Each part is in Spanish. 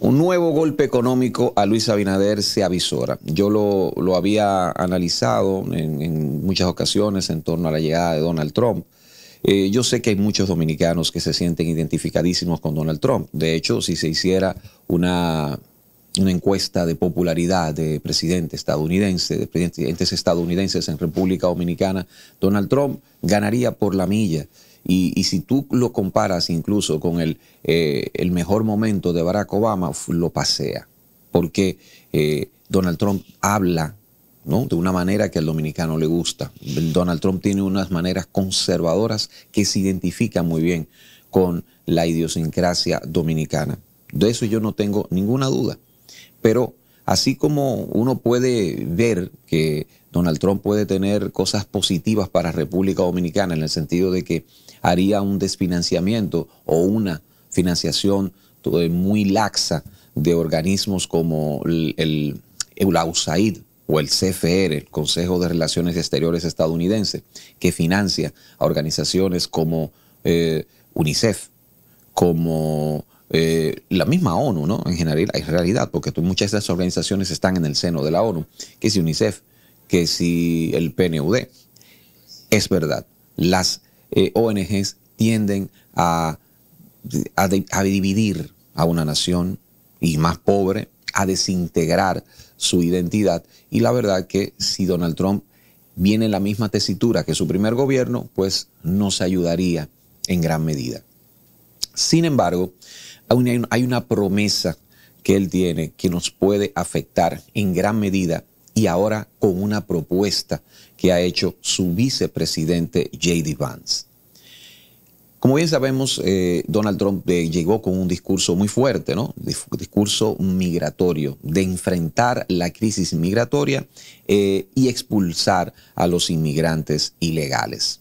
Un nuevo golpe económico a Luis Abinader se avisora. Yo lo, había analizado en, muchas ocasiones en torno a la llegada de Donald Trump. Eh, yo sé que hay muchos dominicanos que se sienten identificadísimos con Donald Trump. De hecho, si se hiciera una, una encuesta de popularidad de presidente estadounidense, de presidentes estadounidenses en República Dominicana, Donald Trump ganaría por la milla. Y, si tú lo comparas incluso con el, eh, el, mejor momento de Barack Obama, lo pasea. Porque eh, Donald Trump habla ¿no? de una manera que al dominicano le gusta. Donald Trump tiene unas maneras conservadoras que se identifican muy bien con la idiosincrasia dominicana. De eso yo no tengo ninguna duda. Pero así como uno puede ver que Donald Trump puede tener cosas positivas para República Dominicana en el sentido de que haría un desfinanciamiento o una financiación eh, muy laxa de organismos como el, el, o el CFR, el Consejo de Relaciones Exteriores estadounidense, que financia a organizaciones como eh, UNICEF, como eh, la misma ONU, ¿no? En general, hay realidad, porque muchas de esas organizaciones están en el seno de la ONU, que si UNICEF, que si el PNUD. Es verdad, las eh, ONGs tienden a, dividir a una nación y más pobre, a desintegrar su identidad. Y la verdad que si Donald Trump viene en la misma tesitura que su primer gobierno, pues no se ayudaría en gran medida. Sin embargo, hay una promesa que él tiene que nos puede afectar en gran medida y ahora con una propuesta que ha hecho su vicepresidente JD Vance. Como bien sabemos, eh, Donald Trump eh, llegó con un discurso muy fuerte, ¿no? Discurso migratorio, de enfrentar la crisis migratoria eh, y expulsar a los inmigrantes ilegales.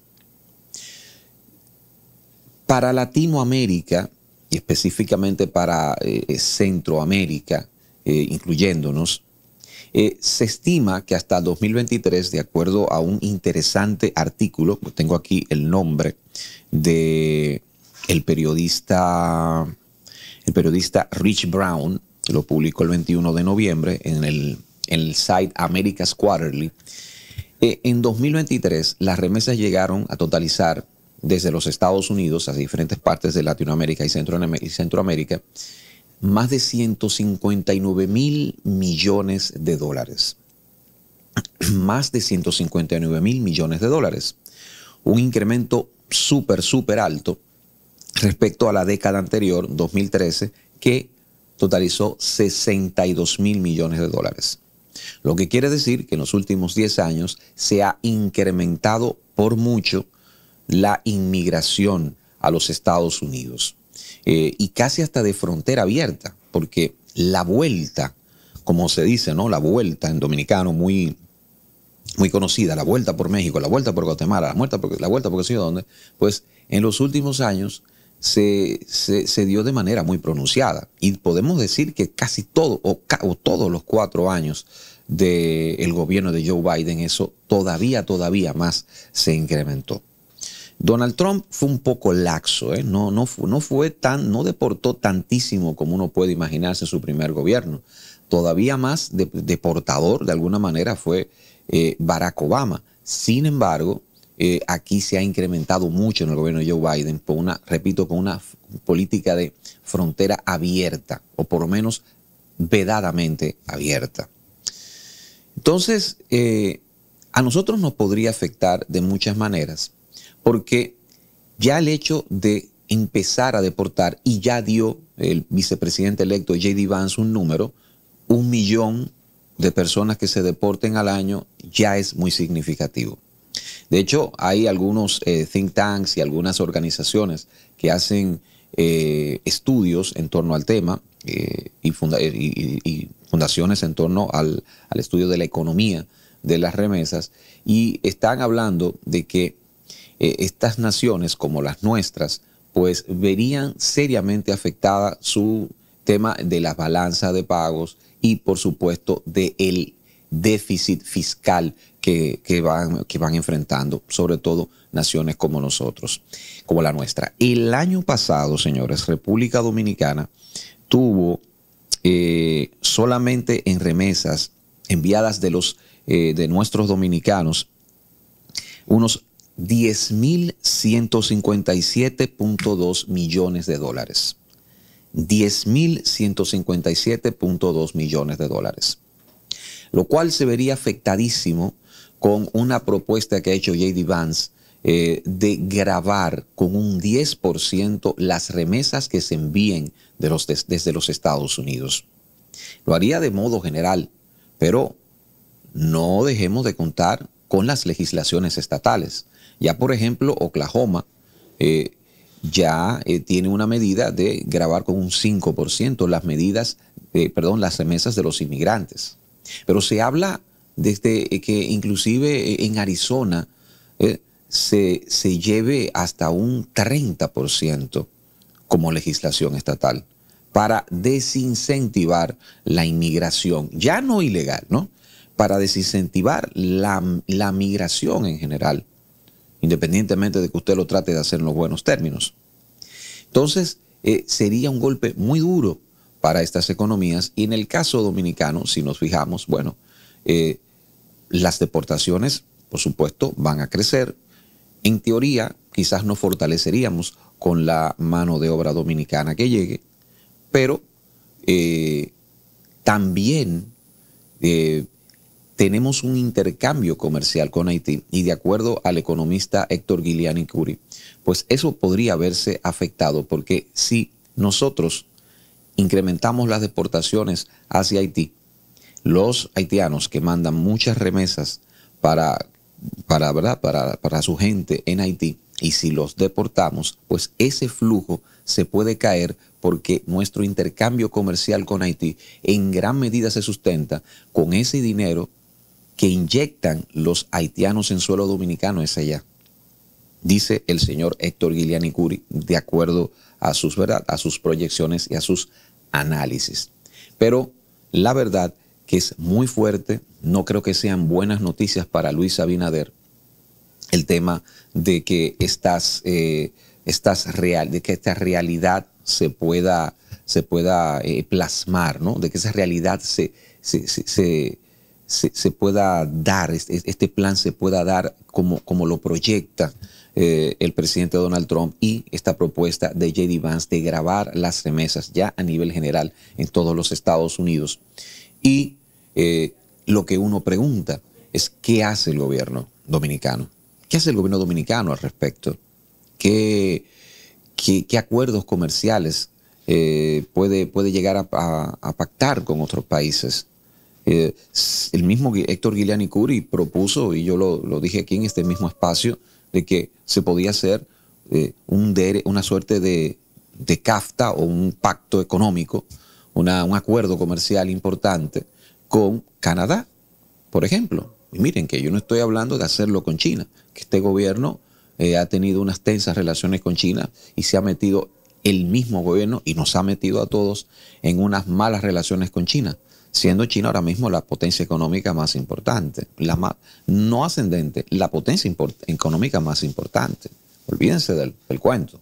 Para Latinoamérica, y específicamente para Centroamérica, incluyéndonos, eh, se estima que hasta 2023, de acuerdo a un interesante artículo, pues tengo aquí el nombre de el periodista, el periodista Rich Brown, lo publicó el 21 de noviembre en el, el site America's Quarterly. Eh, en 2023, las remesas llegaron a totalizar desde los Estados Unidos a diferentes partes de Latinoamérica y, Centroamérica, más de 159 mil millones de dólares. más de 159 mil millones de dólares. Un incremento súper, súper alto respecto a la década anterior, 2013, que totalizó 62 mil millones de dólares. Lo que quiere decir que en los últimos 10 años se ha incrementado por mucho la inmigración a los Estados Unidos. Eh, y casi hasta de frontera abierta, porque la vuelta, como se dice, ¿no? La vuelta en dominicano muy, muy conocida, la vuelta por México, la vuelta por Guatemala, la vuelta por, la vuelta dónde, pues en los últimos años se, se, dio de manera muy pronunciada. Y podemos decir que casi todo, o, todos los cuatro años del el gobierno de Joe Biden, eso todavía, todavía más se incrementó. Donald Trump fue un poco laxo, ¿eh? no, no, fue tan, no deportó tantísimo como uno puede imaginarse su primer gobierno. Todavía más deportador, de alguna manera, fue eh, Barack Obama. Sin embargo, eh, aquí se ha incrementado mucho en el gobierno de Joe Biden, por una, repito, con una política de frontera abierta, o por lo menos vedadamente abierta. Entonces, a nosotros nos podría afectar de muchas maneras, porque ya el hecho de empezar a deportar, y ya dio el vicepresidente electo J.D. Vance un número, un millón de personas que se deporten al año ya es muy significativo. De hecho, hay algunos eh, think tanks y algunas organizaciones que hacen eh, estudios en torno al tema eh, y, fundaciones en torno al estudio de la economía de las remesas y están hablando de que eh, estas naciones como las nuestras, pues verían seriamente afectada su tema de la balanza de pagos y por supuesto del déficit fiscal que, van, que van enfrentando, sobre todo naciones como nosotros, como la nuestra. El año pasado, señores, República Dominicana tuvo eh, solamente en remesas enviadas de los eh, de nuestros dominicanos unos 10.157.2 millones de dólares. 10.157.2 millones de dólares. Lo cual se vería afectadísimo con una propuesta que ha hecho JD Vance eh, de grabar con un 10% las remesas que se envíen de los desde los Estados Unidos. Lo haría de modo general, pero no dejemos de contar con las legislaciones estatales. Ya, por ejemplo, Oklahoma eh, ya eh, tiene una medida de grabar con un 5% las medidas, eh, perdón, las remesas de los inmigrantes. Pero se habla desde este, que inclusive en Arizona se, lleve hasta un 30% como legislación estatal para desincentivar la inmigración, ya no ilegal, ¿no? Para desincentivar la, la migración en general independientemente de que usted lo trate de hacer en los buenos términos. Entonces, eh, sería un golpe muy duro para estas economías y en el caso dominicano, si nos fijamos, bueno, eh, las deportaciones, por supuesto, van a crecer. En teoría, quizás nos fortaleceríamos con la mano de obra dominicana que llegue, pero eh, también tenemos un intercambio comercial con Haití y de acuerdo al economista Héctor Guiliani Curi, pues eso podría verse afectado porque si nosotros incrementamos las deportaciones hacia Haití, los haitianos que mandan muchas remesas para, para, ¿verdad? para su gente en Haití, y si los deportamos, pues ese flujo se puede caer porque nuestro intercambio comercial con Haití en gran medida se sustenta con ese dinero que inyectan los haitianos en suelo dominicano es ella. Dice el señor Héctor Giliani Curi, de acuerdo a sus, ¿verdad? a sus proyecciones y a sus análisis. Pero la verdad que es muy fuerte, no creo que sean buenas noticias para Luis Abinader el tema de que estás eh, real, de que esta realidad se pueda, se pueda eh, plasmar, ¿no? De que esa realidad se, se, pueda dar, este, plan se pueda dar como, como lo proyecta eh, el presidente Donald Trump y esta propuesta de JD Vance de grabar las remesas ya a nivel general en todos los Estados Unidos. Y eh, lo que uno pregunta es, ¿qué hace el gobierno dominicano? ¿Qué hace el gobierno dominicano al respecto? ¿Qué, qué, acuerdos comerciales eh, puede, puede llegar a pactar con otros países? Eh, el mismo Héctor Guiliani Curi propuso, y yo lo, dije aquí en este mismo espacio, de que se podía hacer eh, un una suerte de, CAFTA o un pacto económico, un acuerdo comercial importante con Canadá, por ejemplo. Y miren que yo no estoy hablando de hacerlo con China, que este gobierno eh, ha tenido unas tensas relaciones con China y se ha metido el mismo gobierno y nos ha metido a todos en unas malas relaciones con China siendo China ahora mismo la potencia económica más importante, la más, no ascendente, la potencia económica más importante. Olvídense del, cuento.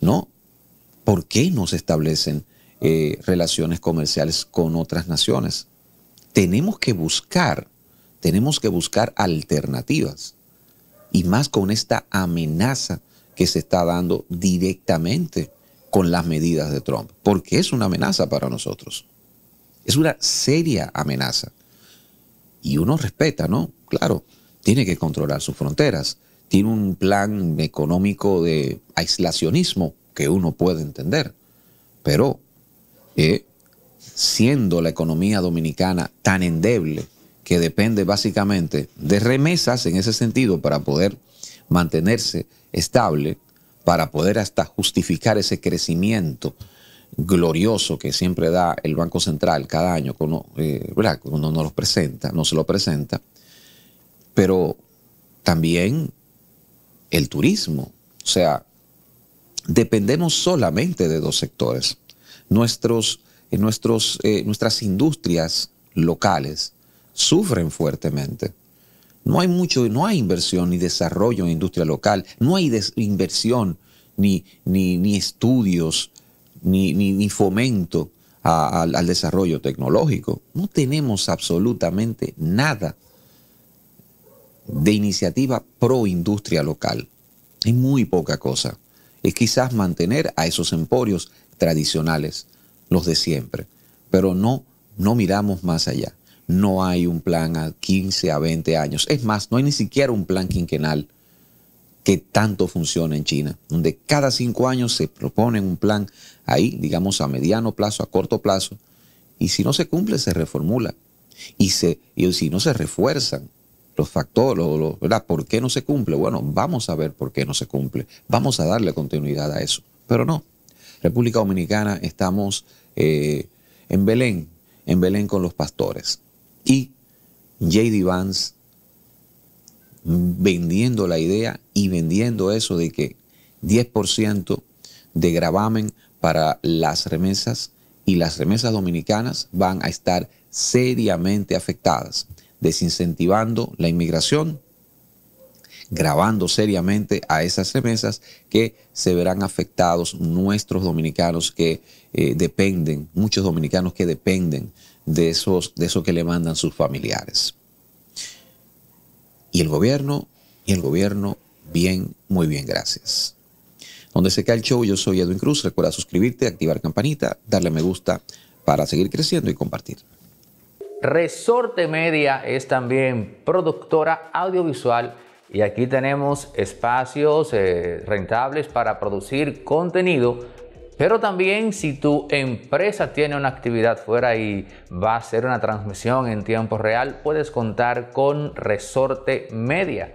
¿No? ¿Por qué no se establecen eh, relaciones comerciales con otras naciones? Tenemos que buscar, tenemos que buscar alternativas. Y más con esta amenaza que se está dando directamente con las medidas de Trump, porque es una amenaza para nosotros. Es una seria amenaza. Y uno respeta, ¿no? Claro, tiene que controlar sus fronteras. Tiene un plan económico de aislacionismo que uno puede entender. Pero eh, siendo la economía dominicana tan endeble que depende básicamente de remesas en ese sentido para poder mantenerse estable, para poder hasta justificar ese crecimiento glorioso que siempre da el Banco Central cada año, cuando, eh, uno no nos lo presenta, no se lo presenta, pero también el turismo. O sea, dependemos solamente de dos sectores. Nuestros, eh, nuestros, eh, nuestras industrias locales sufren fuertemente. No hay mucho, no hay inversión ni desarrollo en industria local, no hay inversión ni, ni, ni estudios ni, fomento al desarrollo tecnológico. No tenemos absolutamente nada de iniciativa pro industria local. Es muy poca cosa. Es quizás mantener a esos emporios tradicionales, los de siempre. Pero no, no miramos más allá. No hay un plan a 15, a 20 años. Es más, no hay ni siquiera un plan quinquenal que tanto funciona en China, donde cada cinco años se propone un plan ahí, digamos, a mediano plazo, a corto plazo, y si no se cumple, se reformula. Y, se, y si no se refuerzan los factores, ¿Por qué no se cumple? Bueno, vamos a ver por qué no se cumple. Vamos a darle continuidad a eso. Pero no, República Dominicana estamos eh, en Belén, en Belén con los pastores. Y J.D. Vance mm, vendiendo la idea y vendiendo eso de que 10% de gravamen para las remesas y las remesas dominicanas van a estar seriamente afectadas, desincentivando la inmigración, grabando seriamente a esas remesas que se verán afectados nuestros dominicanos que eh, dependen, muchos dominicanos que dependen de, esos, de eso que le mandan sus familiares. Y el gobierno, y el gobierno Bien, muy bien, gracias. Donde se cae el show, yo soy Edwin Cruz. Recuerda suscribirte, activar campanita, darle me gusta para seguir creciendo y compartir. Resorte Media es también productora audiovisual y aquí tenemos espacios eh, rentables para producir contenido, pero también si tu empresa tiene una actividad fuera y va a hacer una transmisión en tiempo real, puedes contar con Resorte Media